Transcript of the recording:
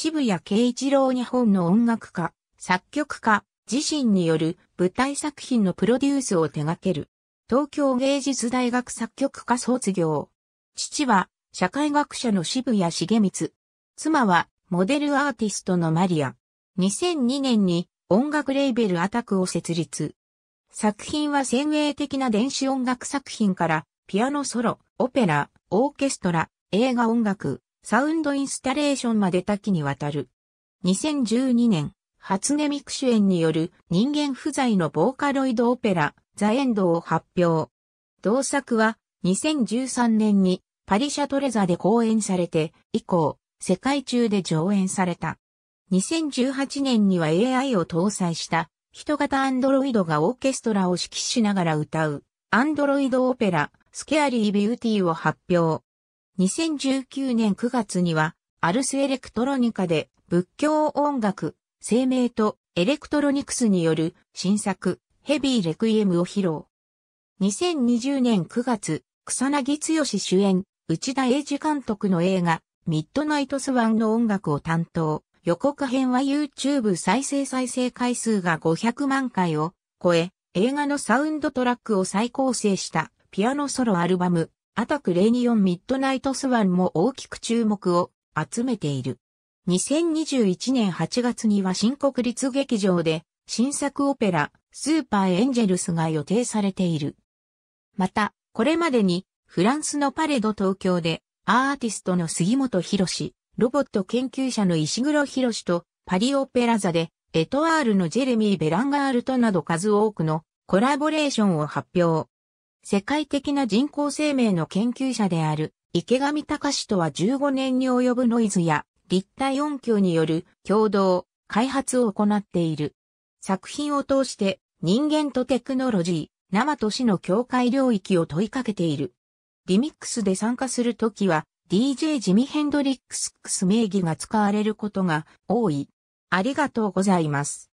渋谷慶一郎日本の音楽家、作曲家、自身による舞台作品のプロデュースを手掛ける。東京芸術大学作曲家卒業。父は社会学者の渋谷茂光。妻はモデルアーティストのマリア。2002年に音楽レーベルアタクを設立。作品は先鋭的な電子音楽作品から、ピアノソロ、オペラ、オーケストラ、映画音楽、サウンドインスタレーションまで多岐にわたる。2012年、初音ミク主演による人間不在のボーカロイドオペラ、ザ・エンドを発表。同作は2013年にパリシャトレザで公演されて、以降、世界中で上演された。2018年には AI を搭載した人型アンドロイドがオーケストラを指揮しながら歌うアンドロイドオペラスケアリービューティーを発表。2019年9月には、アルスエレクトロニカで仏教音楽、生命とエレクトロニクスによる新作ヘビーレクイエムを披露。2020年9月、草薙剛主演、内田英治監督の映画、ミッドナイトスワンの音楽を担当。予告編は YouTube 再生再生回数が500万回を超え、映画のサウンドトラックを再構成したピアノソロアルバム、アタクレニオンミッドナイトスワンも大きく注目を集めている。2021年8月には新国立劇場で新作オペラスーパーエンジェルスが予定されている。また、これまでにフランスのパレード東京でアーティストの杉本博士、ロボット研究者の石黒博士とパリオペラ座でエトワールのジェレミー・ベランガールとなど数多くのコラボレーションを発表。世界的な人工生命の研究者である池上隆とは15年に及ぶノイズや立体音響による共同開発を行っている。作品を通して人間とテクノロジー、生と死の境界領域を問いかけている。リミックスで参加するときは DJ ジミヘンドリックス名義が使われることが多い。ありがとうございます。